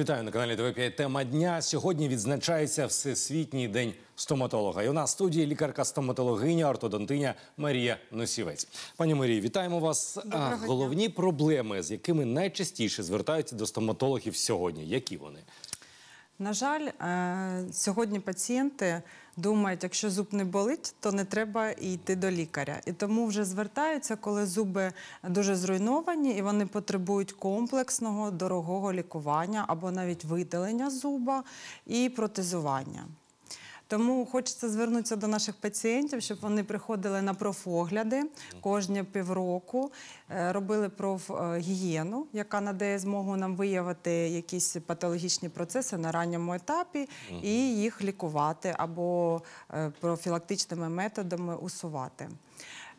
Вітаю на каналі ТВ5 Тема дня. Сьогодні відзначається всесвітній день стоматолога. І у нас в студії лікарка-стоматологиня, ортодонтиня Марія Носівець. Пані Марії, вітаємо вас. Доброго головні дня. проблеми, з якими найчастіше звертаються до стоматологів сьогодні. Які вони на жаль, е, сьогодні пацієнти думають, якщо зуб не болить, то не треба йти до лікаря. І тому вже звертаються, коли зуби дуже зруйновані і вони потребують комплексного дорогого лікування або навіть видалення зуба і протезування. Тому хочеться звернутися до наших пацієнтів, щоб вони приходили на профогляди кожні півроку, е, робили профгігієну, яка надає змогу нам виявити якісь патологічні процеси на ранньому етапі і їх лікувати або е, профілактичними методами усувати.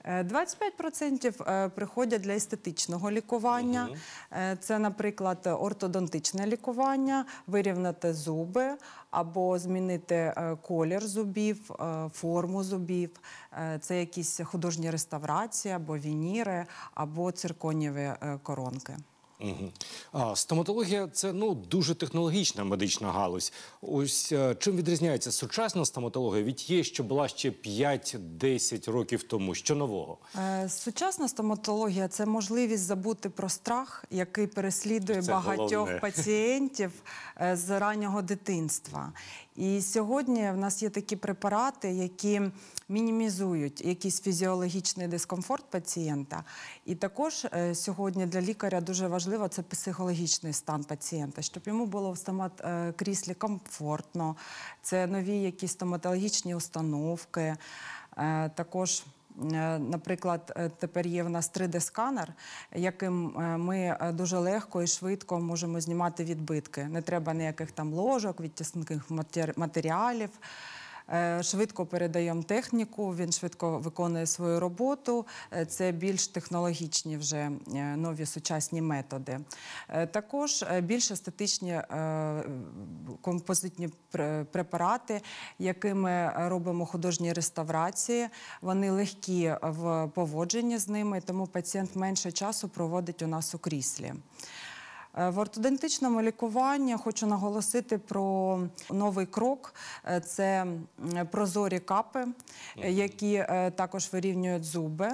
25% е, е, приходять для естетичного лікування. Е, це, наприклад, ортодонтичне лікування, вирівнати зуби або змінити колір зубів, форму зубів. Це якісь художні реставрації або вініри, або цирконіві коронки стоматологія це ну дуже технологічна медична галузь. Ось е, чим відрізняється сучасна стоматологія від тієї, що була ще 5-10 років тому. Що нового? Е, сучасна стоматологія це можливість забути про страх, який переслідує це багатьох головне. пацієнтів е, з раннього дитинства. І сьогодні в нас є такі препарати, які мінімізують якийсь фізіологічний дискомфорт пацієнта. І також е, сьогодні для лікаря дуже важливо це психологічний стан пацієнта, щоб йому було в стомат-кріслі е, комфортно, це нові якісь стоматологічні установки. Е, також Е, наприклад, е, тепер є в нас 3D-сканер, яким е, ми дуже легко і швидко можемо знімати відбитки. Не треба ніяких там ложок, відтісних матеріалів. Е, швидко передаємо техніку, він швидко виконує свою роботу. Е, це більш технологічні вже е, нові сучасні методи. Також більш естетичні композитні препарати, якими робимо художні реставрації. Вони легкі в поводженні з ними, тому пацієнт менше часу проводить у нас у кріслі. Е, в ортодентичному лікуванні хочу наголосити про новий крок: е, це прозорі капи, які е, також вирівнюють зуби.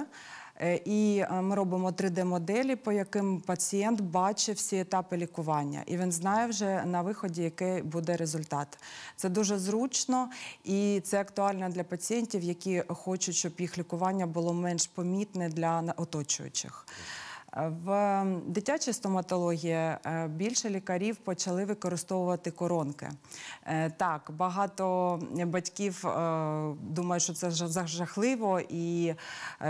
І ми робимо 3D-моделі, по яким пацієнт бачить всі етапи лікування, і він знає вже на виході, який буде результат. Це дуже зручно і це актуально для пацієнтів, які хочуть, щоб їх лікування було менш помітне для оточуючих. В дитячій стоматології е, більше лікарів почали використовувати коронки. Е, так, багато батьків е, думають, що це жахливо, і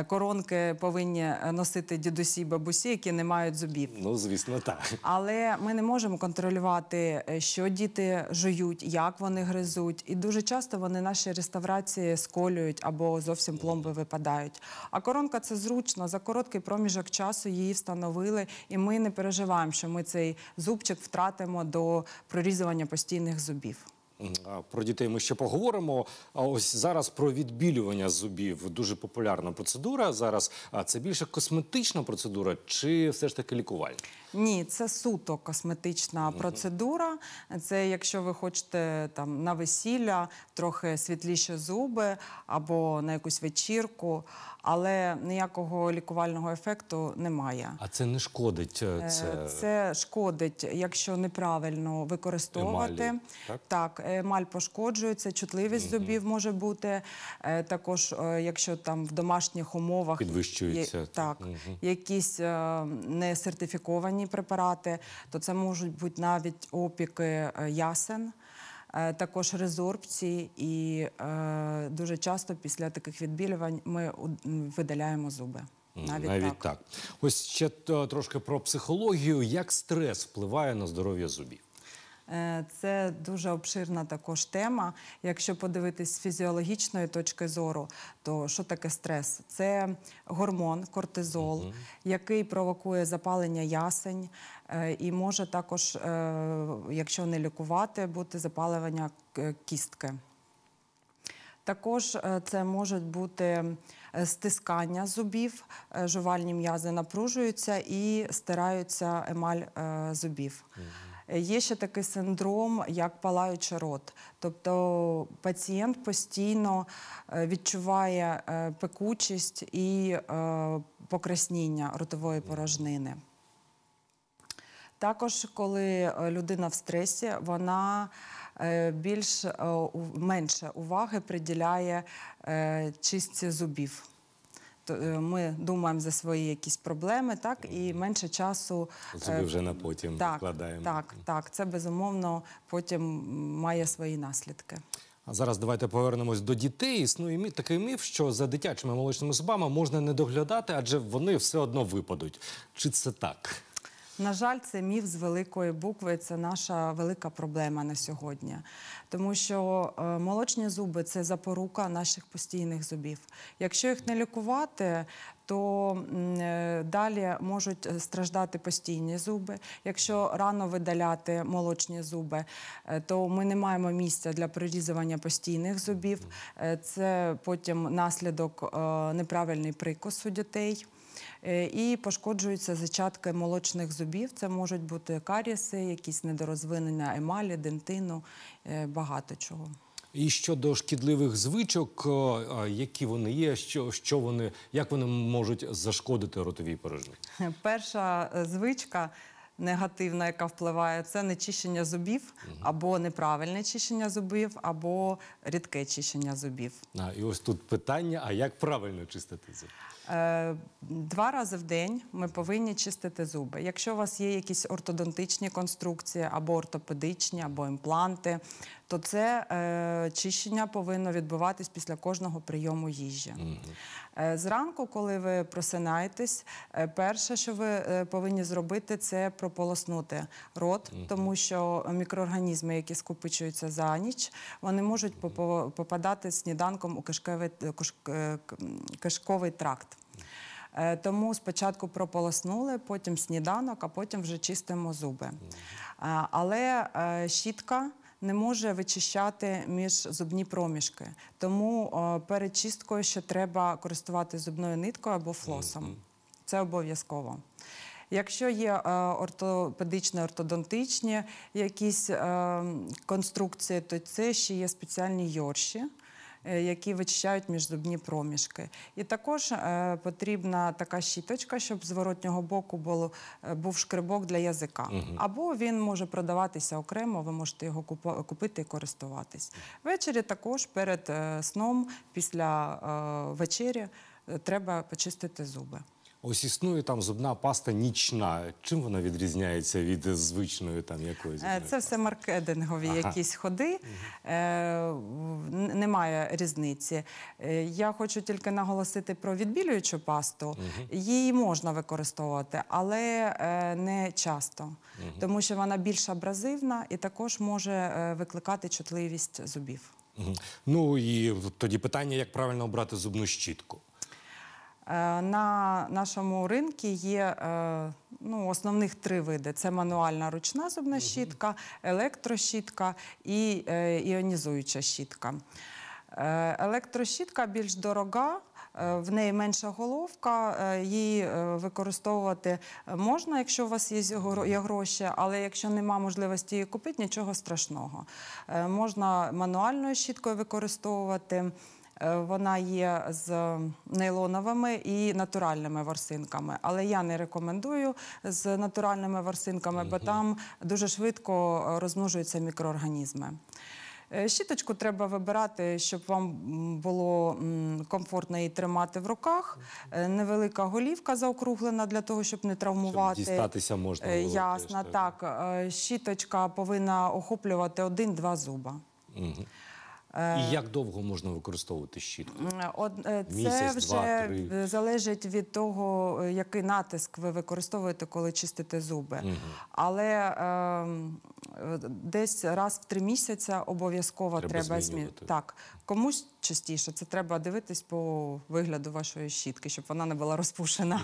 коронки повинні носити дідусі і бабусі, які не мають зубів. Ну, звісно, так. Але ми не можемо контролювати, що діти жують, як вони гризуть. І дуже часто вони наші реставрації сколюють або зовсім пломби випадають. А коронка це зручно за короткий проміжок часу її її встановили, і ми не переживаємо, що ми цей зубчик втратимо до прорізування постійних зубів. Про дітей ми ще поговоримо. А ось зараз про відбілювання зубів дуже популярна процедура. Зараз а це більше косметична процедура, чи все ж таки лікувальна? Ні, це суто косметична процедура. Це якщо ви хочете там на весілля трохи світліші зуби або на якусь вечірку, але ніякого лікувального ефекту немає. А це не шкодить е, е, це, це шкодить, якщо неправильно використовувати Емалі, так. так емаль пошкоджується, чутливість зубів може бути. Е, також, е, якщо там в домашніх умовах підвищується якісь е, несертифіковані препарати, то це можуть бути навіть опіки ясен. Також резорбції, і дуже часто після таких відбілювань ми видаляємо зуби. Навіть, Навіть так. так. Ось ще трошки про психологію, як стрес впливає на здоров'я зубів. Е, це дуже обширна також тема. Якщо подивитись з фізіологічної точки зору, то що таке стрес? Це гормон, кортизол, який провокує запалення ясень, е, і може також, е, якщо не лікувати, бути запалення кістки. Також це може бути стискання зубів, жувальні м'язи напружуються і стираються емаль зубів. Угу. Є ще такий синдром, як палаючий рот. Тобто пацієнт постійно е, відчуває е, пекучість і е, покрасніння ротової порожнини. Також, коли людина в стресі, вона більш менше уваги приділяє чистці зубів. Тобто, е, ми думаємо за свої якісь проблеми, так і менше часу собі е, вже на потім так, вкладаємо. Так, так, це безумовно потім має свої наслідки. А зараз давайте повернемось до дітей. Існує такий міф, що за дитячими молочними зубами можна не доглядати, адже вони все одно випадуть. Чи це так? На жаль, це міф з великої букви. Це наша велика проблема на сьогодні, тому що е, молочні зуби це запорука наших постійних зубів. Якщо їх не лікувати, то е, далі можуть е, страждати постійні зуби. Якщо рано видаляти молочні зуби, е, то ми не маємо місця для прорізування постійних зубів. Це потім наслідок неправильний прикус у дітей. І пошкоджуються зачатки молочних зубів. Це можуть бути каріси, якісь недорозвинення емалі, дентину, багато чого. І щодо шкідливих звичок, е, які вони є, що що вони як вони можуть зашкодити ротовій порожні? Перша е, звичка негативна, яка впливає, це нечищення зубів, або неправильне чищення зубів, або рідке чищення зубів. А і ось тут питання: а як правильно чистити зуби? Е, два рази в день ми повинні чистити зуби. Якщо у вас є якісь ортодонтичні конструкції, або ортопедичні, або імпланти, то це е, чищення повинно відбуватись після кожного прийому їжі. Mm -hmm. Зранку, коли ви просинаєтесь, е, перше, що ви повинні зробити, це прополоснути рот, mm тому що мікроорганізми, які скопичуються за ніч, вони можуть попадати сніданком у кишковий, кишковий тракт. Е, тому спочатку прополоснули, потім сніданок, а потім вже чистимо зуби. Е, але е, щітка. Не може вичищати між зубні проміжки, тому перед чисткою ще треба користувати зубною ниткою або флосом. Це обов'язково. Якщо є е, ортопедичні, ортодонтичні якісь ем, конструкції, то це ще є спеціальні йорші. Е, які вичищають міжзубні проміжки. І також е, потрібна така щіточка, щоб з воротнього боку було, е, був шкребок для язика. Або він може продаватися окремо, ви можете його купити і користуватись. Ввечері також перед сном, після вечері, треба почистити зуби. Ось існує там зубна паста нічна. Чим вона відрізняється від звичної там якоїсь? Е, це все маркетингові ага. якісь ходи, е, немає різниці. Е, я хочу тільки наголосити про відбілюючу пасту. Її можна використовувати, але е, не часто, тому що вона більш абразивна і також може викликати чутливість зубів. Ну і тоді питання, як правильно обрати зубну щітку. Е, на нашому ринку є е, ну, основних три види: це мануальна ручна зубна щітка, електрощітка і е, іонізуюча щітка. Електрощітка більш дорога. В неї менша головка, її використовувати можна, якщо у вас є гроші, але якщо нема можливості її купити, нічого страшного. Можна мануальною щіткою використовувати. Е, вона є з нейлоновими і натуральними ворсинками. Але я не рекомендую з натуральними ворсинками, бо там дуже швидко е, розмножуються мікроорганізми. Е, щіточку треба вибирати, щоб вам було комфортно її тримати в руках. Невелика голівка заокруглена для того, щоб не травмувати. Щоб Дістатися можна. Було, Ясно, так. Щіточка повинна охоплювати один-два зуба. Угу. Е, І як довго можна використовувати щітку? Од... Е, це вже залежить від того, е, який натиск ви використовуєте, коли чистите зуби. Але ем, десь раз в три місяця обов'язково треба, треба змінювати. комусь частіше це треба дивитись по вигляду вашої щітки, щоб вона не була розпушена.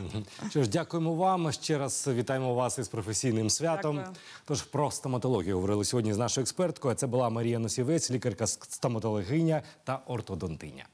Що ж, дякуємо вам. Ще раз вітаємо вас із професійним святом. Тож про стоматологію говорили сьогодні з нашою експерткою. Це була Марія Носівець, лікарка стоматології стоматологиня та ортодонтиня.